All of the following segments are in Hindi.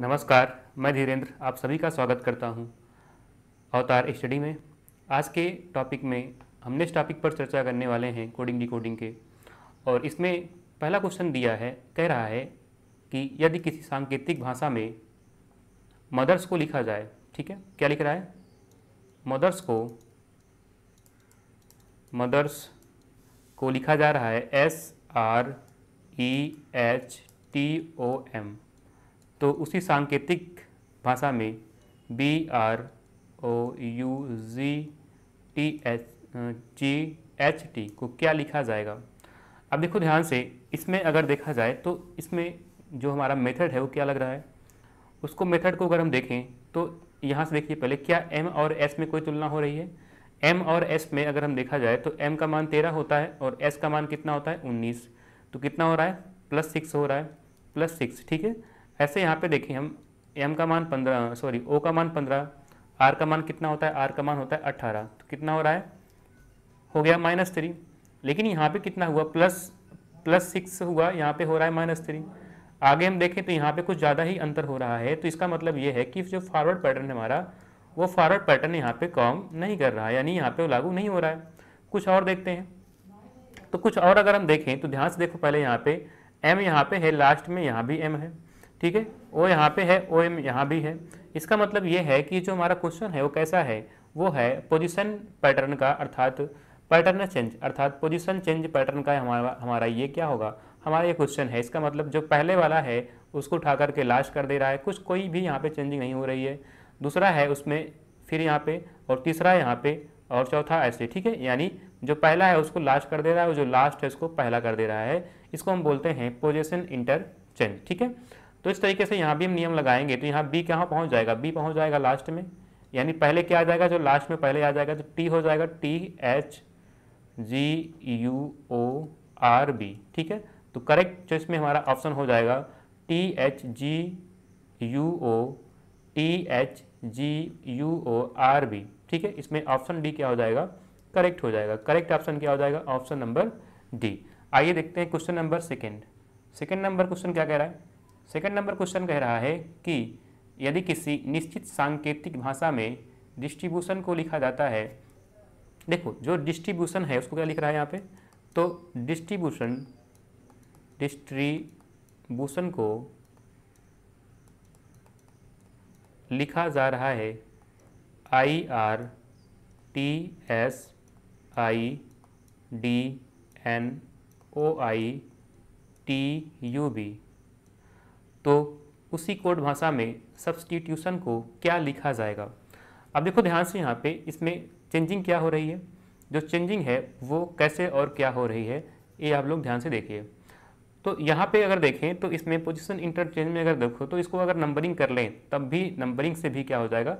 नमस्कार मैं धीरेंद्र आप सभी का स्वागत करता हूं अवतार स्टडी में आज के टॉपिक में हम नेक्स्ट टॉपिक पर चर्चा करने वाले हैं कोडिंग डिकोडिंग के और इसमें पहला क्वेश्चन दिया है कह रहा है कि यदि किसी सांकेतिक भाषा में मदर्स को लिखा जाए ठीक है क्या लिख रहा है मदर्स को मदर्स को लिखा जा रहा है S R E H T O M तो उसी सांकेतिक भाषा में B R O U G T H G H T को क्या लिखा जाएगा अब देखो ध्यान से इसमें अगर देखा जाए तो इसमें जो हमारा मेथड है वो क्या लग रहा है उसको मेथड को अगर हम देखें तो यहाँ से देखिए पहले क्या एम और एस में कोई तुलना हो रही है एम और एस में अगर हम देखा जाए तो एम का मान तेरह होता है और एस का मान कितना होता है उन्नीस तो कितना हो रहा है प्लस सिक्स हो रहा है प्लस सिक्स ठीक है ऐसे यहाँ पे देखें हम एम का मान पंद्रह सॉरी ओ का मान पंद्रह आर का मान कितना होता है आर का मान होता है अट्ठारह तो कितना हो रहा है हो गया माइनस थ्री लेकिन यहाँ पे कितना हुआ प्लस प्लस सिक्स हुआ यहाँ पे हो रहा है माइनस थ्री आगे हम देखें तो यहाँ पे कुछ ज़्यादा ही अंतर हो रहा है तो इसका मतलब ये है कि जो फॉरवर्ड पैटर्न है हमारा वो फॉरवर्ड पैटर्न यहाँ पर काम नहीं कर रहा है यानी यहाँ पर लागू नहीं हो रहा है कुछ और देखते हैं तो कुछ और अगर हम देखें तो ध्यान से देखो पहले यहाँ पे एम यहाँ पे है लास्ट में यहाँ भी एम है ठीक है ओ यहाँ पे है ओ एम यहाँ भी है इसका मतलब ये है कि जो हमारा क्वेश्चन है वो कैसा है वो है पोजिशन पैटर्न का अर्थात पैटर्न चेंज अर्थात पोजिशन चेंज पैटर्न का हमारा हमारा ये क्या होगा हमारा ये क्वेश्चन है इसका मतलब जो पहले वाला है उसको उठा करके लास्ट कर दे रहा है कुछ कोई भी यहाँ पे चेंजिंग नहीं हो रही है दूसरा है उसमें फिर यहाँ पे और तीसरा यहाँ पे और चौथा ऐसे ठीक है यानी जो पहला है उसको लास्ट कर दे रहा है और जो लास्ट है उसको पहला कर दे रहा है इसको हम बोलते हैं पोजिशन इंटर ठीक है तो इस तरीके से यहाँ भी हम नियम लगाएंगे तो यहाँ बी कहाँ पहुँच जाएगा बी पहुँच जाएगा लास्ट में यानी पहले क्या आ जाएगा जो लास्ट में पहले आ जाएगा तो टी हो जाएगा T H G U O R B ठीक है तो करेक्ट जो इसमें हमारा ऑप्शन हो जाएगा T H G U O T H G U O R B ठीक है इसमें ऑप्शन डी क्या हो जाएगा करेक्ट हो जाएगा करेक्ट ऑप्शन क्या हो जाएगा ऑप्शन नंबर डी आइए देखते हैं question number second second number question क्या कह रहा है सेकंड नंबर क्वेश्चन कह रहा है कि यदि किसी निश्चित सांकेतिक भाषा में डिस्ट्रीब्यूशन को लिखा जाता है देखो जो डिस्ट्रीब्यूशन है उसको क्या लिख रहा है यहाँ पे तो डिस्ट्रीब्यूशन डिस्ट्रीब्यूशन को लिखा जा रहा है I R T S I D N O I T U B तो उसी कोड भाषा में सब्सटीट्यूशन को क्या लिखा जाएगा अब देखो ध्यान से यहाँ पे इसमें चेंजिंग क्या हो रही है जो चेंजिंग है वो कैसे और क्या हो रही है ये आप लोग ध्यान से देखिए तो यहाँ पे अगर देखें तो इसमें पोजीशन इंटरचेंज में अगर देखो तो इसको अगर नंबरिंग कर लें तब भी नंबरिंग से भी क्या हो जाएगा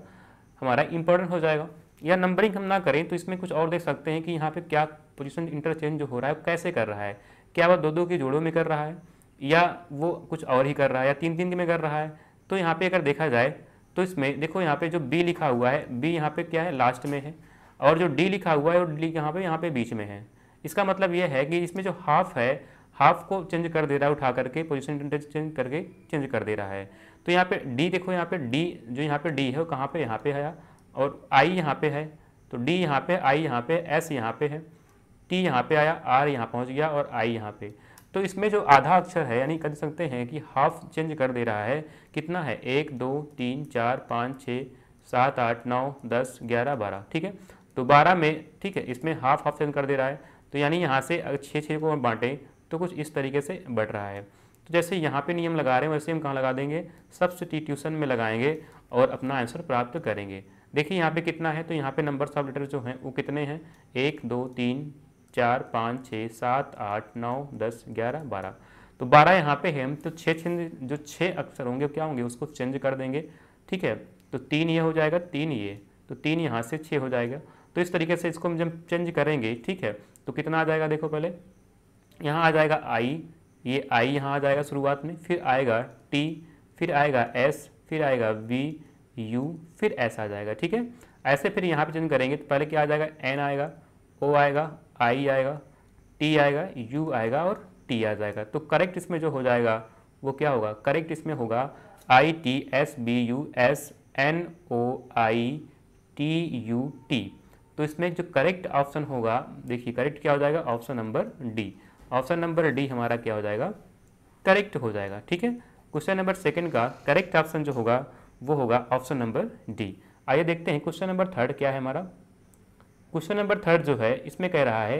हमारा इंपॉर्टेंट हो जाएगा या नंबरिंग हम ना करें तो इसमें कुछ और देख सकते हैं कि यहाँ पे क्या पोजिशन इंटरचेंज जो हो रहा है कैसे कर रहा है क्या वह दो दो के जोड़ों में कर रहा है या वो कुछ और ही कर रहा है या तीन तीन दिन में कर रहा है तो यहाँ पे अगर देखा जाए तो इसमें देखो यहाँ पे जो बी लिखा हुआ है बी यहाँ पे क्या है लास्ट में है और जो डी लिखा हुआ है वो डी यहाँ पे यहाँ पे बीच में है इसका मतलब ये है कि इसमें जो हाफ है हाफ को चेंज कर दे रहा है उठा करके पोजिशन चेंज करके चेंज कर दे रहा है तो यहाँ पे डी देखो यहाँ पे डी जो यहाँ पे डी है वो कहाँ पे यहाँ पे है और आई यहाँ पे है तो डी यहाँ पे आई यहाँ पे एस यहाँ पे है टी यहाँ पे आया आर यहाँ पहुँच गया और आई यहाँ पे तो इसमें जो आधा अक्षर है यानी कर सकते हैं कि हाफ चेंज कर दे रहा है कितना है एक दो तीन चार पाँच छः सात आठ नौ दस ग्यारह बारह ठीक है तो बारह में ठीक है इसमें हाफ हाफ चेंज कर दे रहा है तो यानी यहाँ से अगर छः छः को हम बांटें तो कुछ इस तरीके से बढ़ रहा है तो जैसे यहाँ पे नियम लगा रहे हैं वैसे हम कहाँ लगा देंगे सबसे ट्यूशन में लगाएंगे और अपना आंसर प्राप्त करेंगे देखिए यहाँ पे कितना है तो यहाँ पे नंबर ऑफ लेटर जो हैं वो कितने हैं एक दो तीन चार पाँच छः सात आठ नौ दस ग्यारह बारह तो बारह यहाँ पे है हम तो छः छिंद जो छः अक्षर होंगे क्या होंगे उसको चेंज कर देंगे ठीक है तो तीन ये हो जाएगा तीन ये तो तीन यहाँ से छः हो जाएगा तो इस तरीके से इसको हम जब चेंज करेंगे ठीक है तो कितना आ जाएगा देखो पहले यहाँ आ जाएगा आई ये आई यहाँ आ जाएगा शुरुआत में फिर आएगा टी फिर आएगा एस फिर आएगा वी यू फिर ऐसा आ जाएगा ठीक है ऐसे फिर यहाँ पे चेंज करेंगे तो पहले क्या आ जाएगा एन आएगा ओ आएगा आई आएगा टी आएगा यू आएगा और टी आ जाएगा तो करेक्ट इसमें जो हो जाएगा वो क्या होगा करेक्ट इसमें होगा I T S B U S N O I T U T तो इसमें जो करेक्ट ऑप्शन होगा देखिए करेक्ट क्या हो जाएगा option number D option number D हमारा क्या हो जाएगा करेक्ट हो जाएगा ठीक है क्वेश्चन नंबर सेकंड का करेक्ट ऑप्शन जो होगा वो होगा ऑप्शन नंबर डी आइए देखते हैं क्वेश्चन नंबर थर्ड क्या है हमारा क्वेश्चन नंबर थर्ड जो है इसमें कह रहा है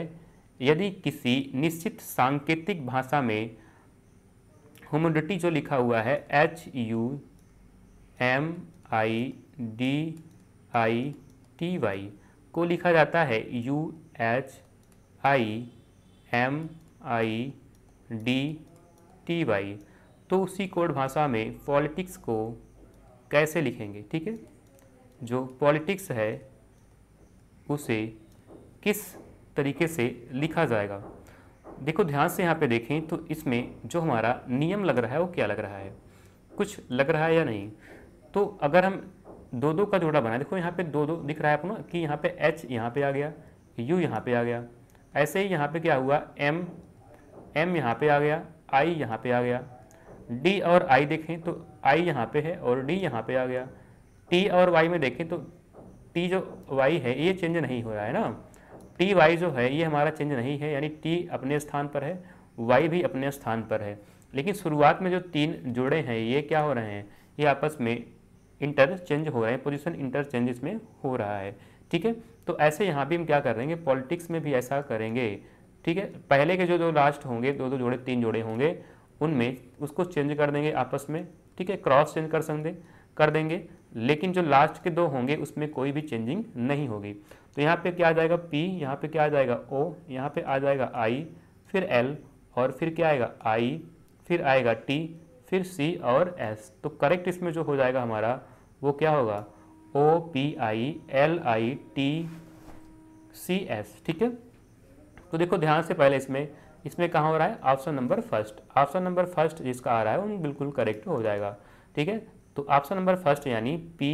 यदि किसी निश्चित सांकेतिक भाषा में ह्यूमिडिटी जो लिखा हुआ है H U M I D I T Y को लिखा जाता है U H I M I D T Y तो उसी कोड भाषा में पॉलिटिक्स को कैसे लिखेंगे ठीक है जो पॉलिटिक्स है उसे किस तरीके से लिखा जाएगा देखो ध्यान से यहाँ पे देखें तो इसमें जो हमारा नियम लग रहा है वो क्या लग रहा है कुछ लग रहा है या नहीं तो अगर हम दो दो का जोड़ा बनाए देखो यहाँ पे दो दो दिख रहा है अपना कि यहाँ पे एच यहाँ पे आ गया यू यहाँ पे आ गया ऐसे ही यहाँ पे क्या हुआ एम एम यहाँ पे आ गया आई यहाँ पे आ गया डी और आई देखें तो आई यहाँ पे है और डी यहाँ पे आ गया टी और वाई में देखें तो टी जो वाई है ये चेंज नहीं हो रहा है ना टी वाई जो है ये हमारा चेंज नहीं है यानी टी अपने स्थान पर है वाई भी अपने स्थान पर है लेकिन शुरुआत में जो तीन जोड़े हैं ये क्या हो रहे हैं ये आपस में इंटरचेंज हो रहे हैं पोजिशन इंटरचेंज इसमें हो रहा है ठीक है तो ऐसे यहाँ भी हम क्या कर देंगे पॉलिटिक्स में भी ऐसा करेंगे ठीक है पहले के जो दो लास्ट होंगे दो दो जोड़े तीन जोड़े होंगे उनमें उसको चेंज कर देंगे आपस में ठीक है क्रॉस चेंज कर सकते कर देंगे लेकिन जो लास्ट के दो होंगे उसमें कोई भी चेंजिंग नहीं होगी तो यहाँ पे क्या आ जाएगा P यहाँ पे क्या आ जाएगा O यहाँ पे आ जाएगा I फिर L और फिर क्या आएगा I फिर आएगा T फिर C और S तो करेक्ट इसमें जो हो जाएगा हमारा वो क्या होगा O P I L I T C S ठीक है तो देखो ध्यान से पहले इसमें इसमें कहाँ हो रहा है option number first option number first जिसका आ रहा है वो बिल्कुल करेक्ट हो जाएगा ठीक है तो ऑप्शन नंबर फर्स्ट यानी P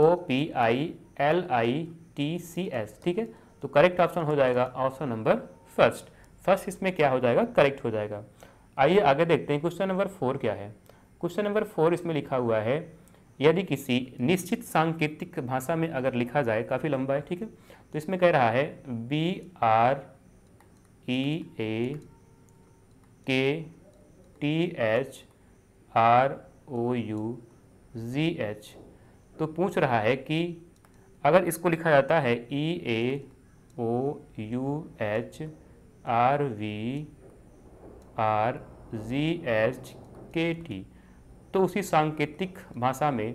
O P I L I T C S ठीक है तो करेक्ट ऑप्शन हो जाएगा ऑप्शन नंबर फर्स्ट फर्स्ट इसमें क्या हो जाएगा करेक्ट हो जाएगा आइए आगे देखते हैं क्वेश्चन नंबर फोर क्या है क्वेश्चन नंबर फोर इसमें लिखा हुआ है यदि किसी निश्चित सांकेतिक भाषा में अगर लिखा जाए काफ़ी लंबा है ठीक है तो इसमें कह रहा है B are E A K T H R O U G H तो पूछ रहा है कि अगर इसको लिखा जाता है E A O U H R V R G H K T तो उसी सांकेतिक भाषा में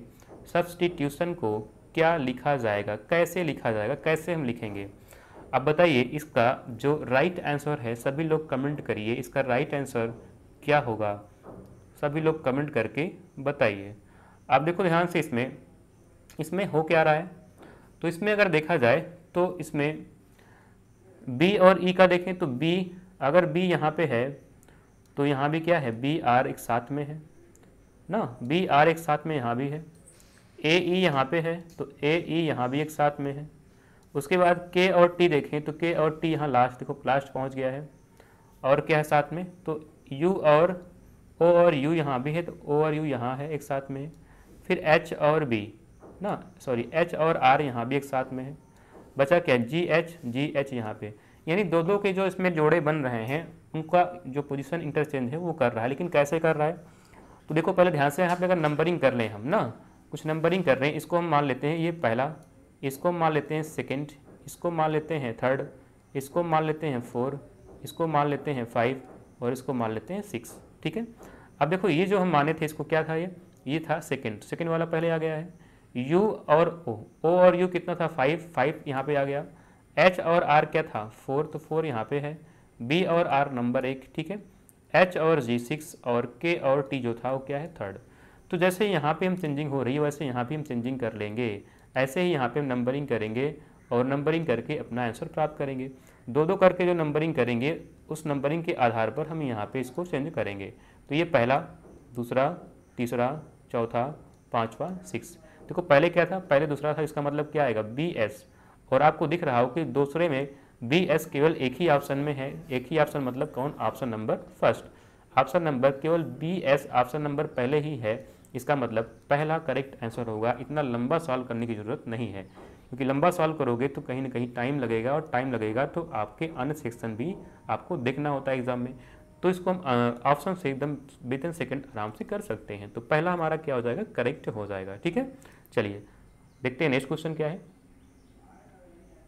सब्सटीट्यूशन को क्या लिखा जाएगा कैसे लिखा जाएगा कैसे हम लिखेंगे अब बताइए इसका जो राइट आंसर है सभी लोग कमेंट करिए इसका राइट आंसर क्या होगा सभी लोग कमेंट करके बताइए आप देखो ध्यान से इसमें इसमें हो क्या रहा है तो इसमें अगर देखा जाए तो इसमें बी और ई e का देखें तो बी अगर बी यहाँ पे है तो यहाँ भी क्या है बी आर एक साथ में है ना बी आर एक साथ में यहाँ भी है ए e यहाँ पे है तो ए e यहाँ भी एक साथ में है उसके बाद के और टी देखें तो के और टी यहाँ लास्ट देखो लास्ट पहुँच गया है और क्या है साथ में तो यू और ओ और यू यहाँ भी है तो ओ और यू यहाँ है एक साथ में है फिर एच और बी ना सॉरी एच और आर यहाँ भी एक साथ में है बचा क्या जी एच जी एच यहाँ पे यानी दो दो के जो इसमें जोड़े बन रहे हैं उनका जो पोजीशन इंटरचेंज है वो कर रहा है लेकिन कैसे कर रहा है तो देखो पहले ध्यान से यहाँ पे अगर नंबरिंग कर लें हम ना कुछ नंबरिंग कर रहे हैं इसको हम मान लेते हैं ये पहला इसको मान लेते हैं सेकेंड इसको मान लेते हैं थर्ड इसको मान लेते हैं फोर इसको मान लेते हैं फाइव और इसको मान लेते हैं सिक्स ठीक है अब देखो ये जो हम माने थे इसको क्या था ये ये था सेकेंड सेकेंड वाला पहले आ गया है यू और ओ ओ और यू कितना था फाइव फाइव यहाँ पे आ गया एच और आर क्या था फोर तो फोर यहाँ पे है बी और आर नंबर एक ठीक है एच और जी सिक्स और के और टी जो था वो क्या है थर्ड तो जैसे यहाँ पे हम चेंजिंग हो रही है वैसे यहाँ पे हम चेंजिंग कर लेंगे ऐसे ही यहाँ पे हम नंबरिंग करेंगे और नंबरिंग करके अपना आंसर प्राप्त करेंगे दो दो करके जो नंबरिंग करेंगे उस नंबरिंग के आधार पर हम यहाँ पे इसको चेंज करेंगे तो ये पहला दूसरा तीसरा चौथा पाँचवा सिक्स देखो पहले क्या था पहले दूसरा था इसका मतलब क्या आएगा बी एस और आपको दिख रहा हो कि दूसरे में बी एस केवल एक ही ऑप्शन में है एक ही ऑप्शन मतलब कौन option number first option number केवल बी एस ऑप्शन नंबर पहले ही है इसका मतलब पहला करेक्ट आंसर होगा इतना लंबा सॉल्व करने की ज़रूरत नहीं है क्योंकि लंबा सॉल्व करोगे तो कहीं ना कहीं टाइम लगेगा और टाइम लगेगा तो आपके अन्य सेक्शन भी आपको देखना होता है एग्जाम में तो इसको हम ऑप्शन से एकदम विद इन सेकेंड आराम से कर सकते हैं तो पहला हमारा क्या हो जाएगा करेक्ट हो जाएगा ठीक है चलिए देखते हैं नेक्स्ट क्वेश्चन क्या है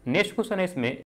नेक्स्ट क्वेश्चन है इसमें